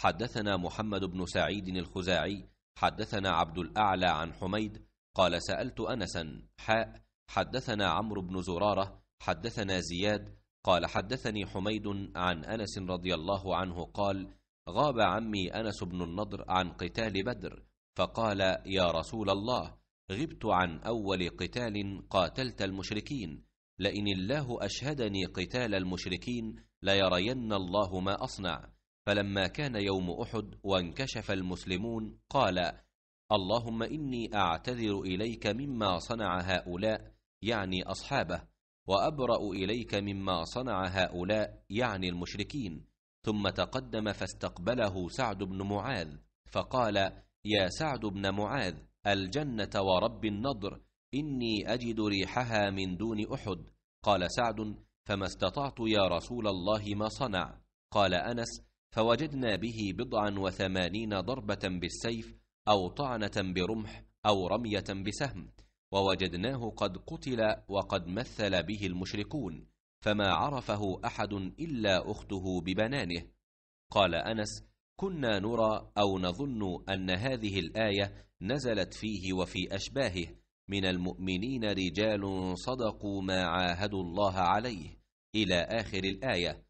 حدثنا محمد بن سعيد الخزاعي حدثنا عبد الأعلى عن حميد قال سألت أنسا حاء حدثنا عمرو بن زرارة حدثنا زياد قال حدثني حميد عن أنس رضي الله عنه قال غاب عمي أنس بن النضر عن قتال بدر فقال يا رسول الله غبت عن أول قتال قاتلت المشركين لئن الله أشهدني قتال المشركين ليرين الله ما أصنع فلما كان يوم احد وانكشف المسلمون قال اللهم اني اعتذر اليك مما صنع هؤلاء يعني اصحابه وابرا اليك مما صنع هؤلاء يعني المشركين ثم تقدم فاستقبله سعد بن معاذ فقال يا سعد بن معاذ الجنه ورب النضر اني اجد ريحها من دون احد قال سعد فما استطعت يا رسول الله ما صنع قال انس فوجدنا به بضعا وثمانين ضربة بالسيف أو طعنة برمح أو رمية بسهم ووجدناه قد قتل وقد مثل به المشركون فما عرفه أحد إلا أخته ببنانه قال أنس كنا نرى أو نظن أن هذه الآية نزلت فيه وفي أشباهه من المؤمنين رجال صدقوا ما عاهدوا الله عليه إلى آخر الآية